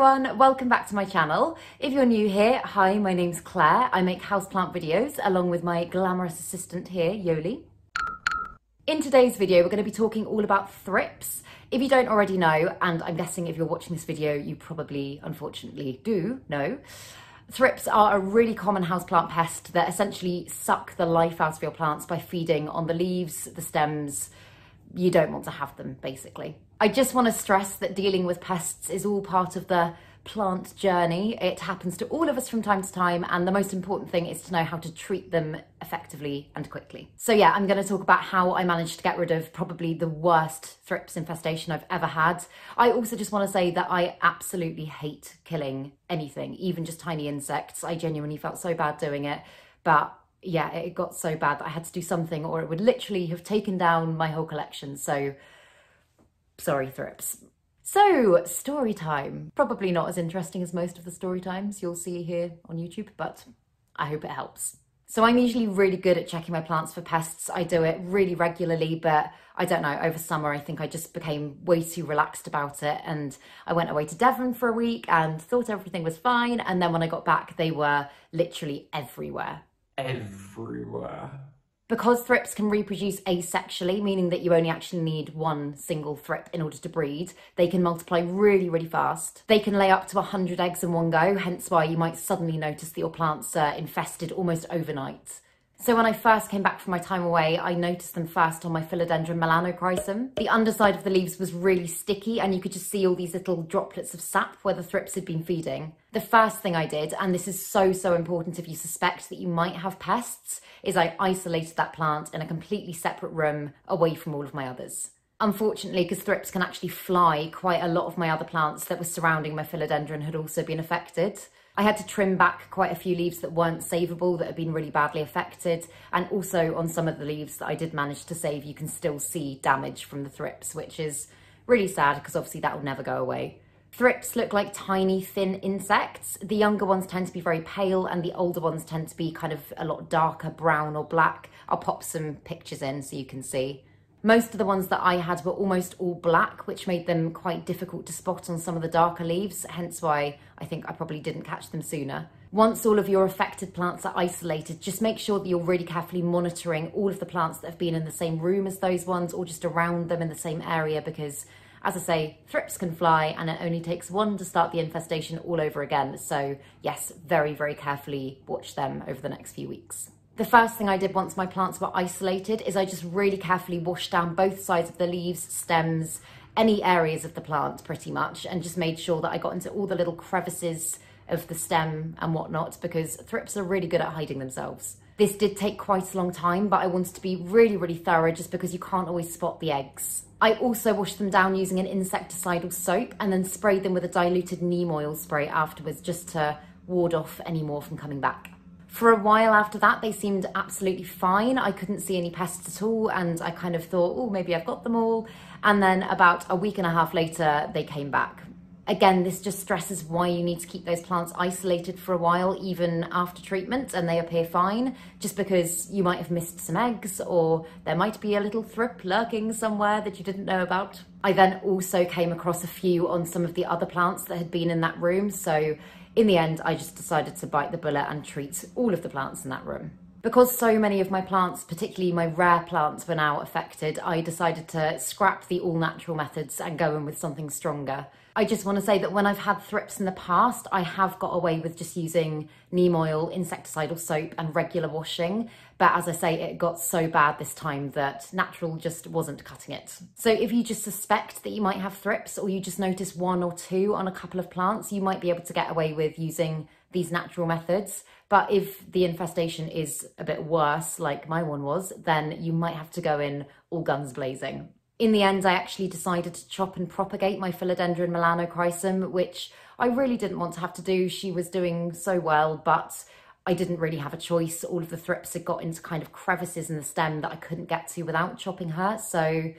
everyone, welcome back to my channel. If you're new here, hi, my name's Claire. I make houseplant videos along with my glamorous assistant here, Yoli. In today's video, we're gonna be talking all about thrips. If you don't already know, and I'm guessing if you're watching this video, you probably, unfortunately, do know, Thrips are a really common houseplant pest that essentially suck the life out of your plants by feeding on the leaves, the stems. You don't want to have them, basically. I just want to stress that dealing with pests is all part of the plant journey. It happens to all of us from time to time, and the most important thing is to know how to treat them effectively and quickly. So, yeah, I'm going to talk about how I managed to get rid of probably the worst thrips infestation I've ever had. I also just want to say that I absolutely hate killing anything, even just tiny insects. I genuinely felt so bad doing it, but yeah, it got so bad that I had to do something, or it would literally have taken down my whole collection. So, sorry thrips. So, story time. Probably not as interesting as most of the story times you'll see here on YouTube, but I hope it helps. So I'm usually really good at checking my plants for pests. I do it really regularly, but I don't know, over summer I think I just became way too relaxed about it and I went away to Devon for a week and thought everything was fine and then when I got back they were literally everywhere. Everywhere. Because thrips can reproduce asexually, meaning that you only actually need one single thrip in order to breed, they can multiply really, really fast. They can lay up to 100 eggs in one go, hence why you might suddenly notice that your plants are infested almost overnight. So when I first came back from my time away, I noticed them first on my Philodendron melanochrysum. The underside of the leaves was really sticky and you could just see all these little droplets of sap where the thrips had been feeding. The first thing I did, and this is so, so important if you suspect that you might have pests, is I isolated that plant in a completely separate room away from all of my others. Unfortunately, because thrips can actually fly, quite a lot of my other plants that were surrounding my philodendron had also been affected. I had to trim back quite a few leaves that weren't savable that had been really badly affected. And also on some of the leaves that I did manage to save, you can still see damage from the thrips, which is really sad because obviously that will never go away. Thrips look like tiny, thin insects. The younger ones tend to be very pale and the older ones tend to be kind of a lot darker brown or black. I'll pop some pictures in so you can see. Most of the ones that I had were almost all black, which made them quite difficult to spot on some of the darker leaves, hence why I think I probably didn't catch them sooner. Once all of your affected plants are isolated, just make sure that you're really carefully monitoring all of the plants that have been in the same room as those ones or just around them in the same area because, as I say, thrips can fly and it only takes one to start the infestation all over again. So, yes, very, very carefully watch them over the next few weeks. The first thing I did once my plants were isolated is I just really carefully washed down both sides of the leaves, stems, any areas of the plant pretty much, and just made sure that I got into all the little crevices of the stem and whatnot because thrips are really good at hiding themselves. This did take quite a long time, but I wanted to be really, really thorough just because you can't always spot the eggs. I also washed them down using an insecticidal soap and then sprayed them with a diluted neem oil spray afterwards just to ward off any more from coming back for a while after that, they seemed absolutely fine. I couldn't see any pests at all, and I kind of thought, oh, maybe I've got them all. And then about a week and a half later, they came back. Again, this just stresses why you need to keep those plants isolated for a while, even after treatment, and they appear fine, just because you might have missed some eggs or there might be a little thrip lurking somewhere that you didn't know about. I then also came across a few on some of the other plants that had been in that room, so in the end, I just decided to bite the bullet and treat all of the plants in that room. Because so many of my plants, particularly my rare plants, were now affected, I decided to scrap the all natural methods and go in with something stronger. I just want to say that when I've had thrips in the past, I have got away with just using neem oil, insecticidal soap, and regular washing. But as I say, it got so bad this time that natural just wasn't cutting it. So if you just suspect that you might have thrips or you just notice one or two on a couple of plants, you might be able to get away with using these natural methods. But if the infestation is a bit worse, like my one was, then you might have to go in all guns blazing in the end, I actually decided to chop and propagate my philodendron melanochrysum, which I really didn't want to have to do. She was doing so well, but I didn't really have a choice. All of the thrips had got into kind of crevices in the stem that I couldn't get to without chopping her. So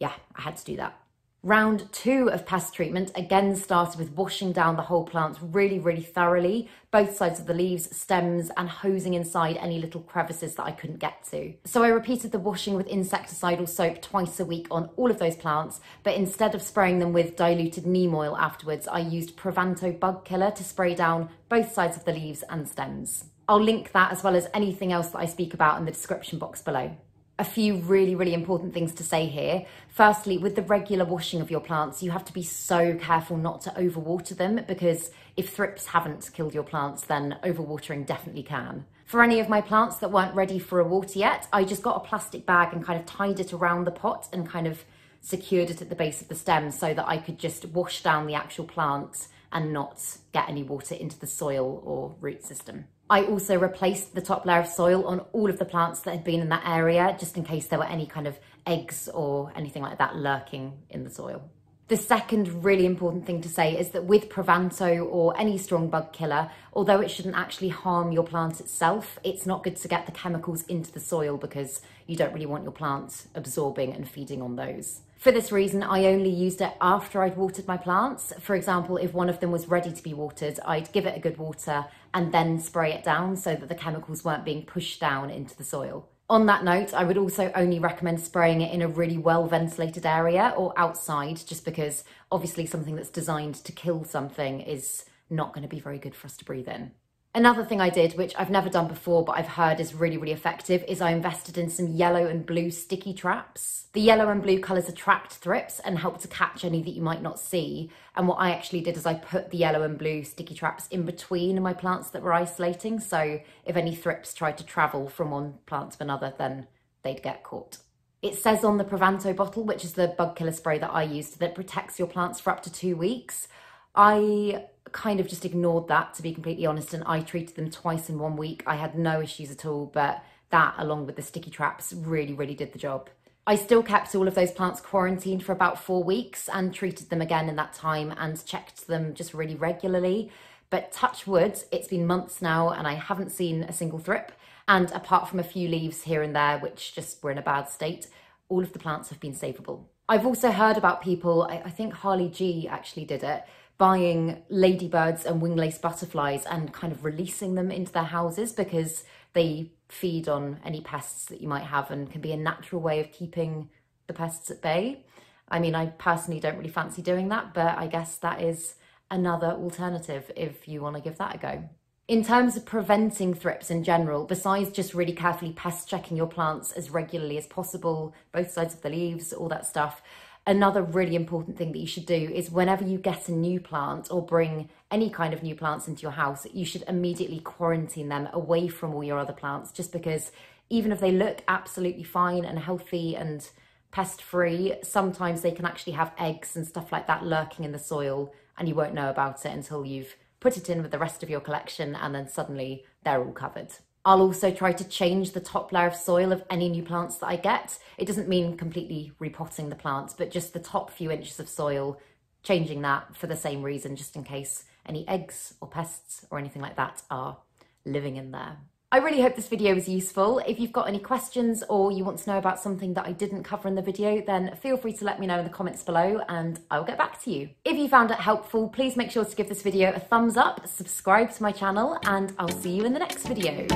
yeah, I had to do that. Round two of pest treatment again started with washing down the whole plant really, really thoroughly, both sides of the leaves, stems, and hosing inside any little crevices that I couldn't get to. So I repeated the washing with insecticidal soap twice a week on all of those plants, but instead of spraying them with diluted neem oil afterwards, I used Provanto bug killer to spray down both sides of the leaves and stems. I'll link that as well as anything else that I speak about in the description box below a few really, really important things to say here. Firstly, with the regular washing of your plants, you have to be so careful not to overwater them because if thrips haven't killed your plants, then overwatering definitely can. For any of my plants that weren't ready for a water yet, I just got a plastic bag and kind of tied it around the pot and kind of secured it at the base of the stem so that I could just wash down the actual plant and not get any water into the soil or root system. I also replaced the top layer of soil on all of the plants that had been in that area, just in case there were any kind of eggs or anything like that lurking in the soil. The second really important thing to say is that with Provanto or any strong bug killer, although it shouldn't actually harm your plant itself, it's not good to get the chemicals into the soil because you don't really want your plants absorbing and feeding on those. For this reason, I only used it after I'd watered my plants. For example, if one of them was ready to be watered, I'd give it a good water and then spray it down so that the chemicals weren't being pushed down into the soil. On that note, I would also only recommend spraying it in a really well ventilated area or outside, just because obviously something that's designed to kill something is not going to be very good for us to breathe in. Another thing I did, which I've never done before, but I've heard is really, really effective, is I invested in some yellow and blue sticky traps. The yellow and blue colours attract thrips and help to catch any that you might not see. And what I actually did is I put the yellow and blue sticky traps in between my plants that were isolating. So if any thrips tried to travel from one plant to another, then they'd get caught. It says on the Provanto bottle, which is the bug killer spray that I used, that protects your plants for up to two weeks. I kind of just ignored that, to be completely honest. And I treated them twice in one week. I had no issues at all, but that, along with the sticky traps, really, really did the job. I still kept all of those plants quarantined for about four weeks and treated them again in that time and checked them just really regularly. But touch wood, it's been months now and I haven't seen a single thrip. And apart from a few leaves here and there, which just were in a bad state, all of the plants have been savable. I've also heard about people, I, I think Harley G actually did it, buying ladybirds and wingless butterflies and kind of releasing them into their houses because they feed on any pests that you might have and can be a natural way of keeping the pests at bay. I mean, I personally don't really fancy doing that, but I guess that is another alternative if you want to give that a go. In terms of preventing thrips in general, besides just really carefully pest checking your plants as regularly as possible, both sides of the leaves, all that stuff, Another really important thing that you should do is whenever you get a new plant or bring any kind of new plants into your house, you should immediately quarantine them away from all your other plants just because even if they look absolutely fine and healthy and pest free, sometimes they can actually have eggs and stuff like that lurking in the soil and you won't know about it until you've put it in with the rest of your collection and then suddenly they're all covered. I'll also try to change the top layer of soil of any new plants that I get. It doesn't mean completely repotting the plants, but just the top few inches of soil, changing that for the same reason, just in case any eggs or pests or anything like that are living in there. I really hope this video was useful. If you've got any questions or you want to know about something that I didn't cover in the video, then feel free to let me know in the comments below and I'll get back to you. If you found it helpful, please make sure to give this video a thumbs up, subscribe to my channel, and I'll see you in the next video.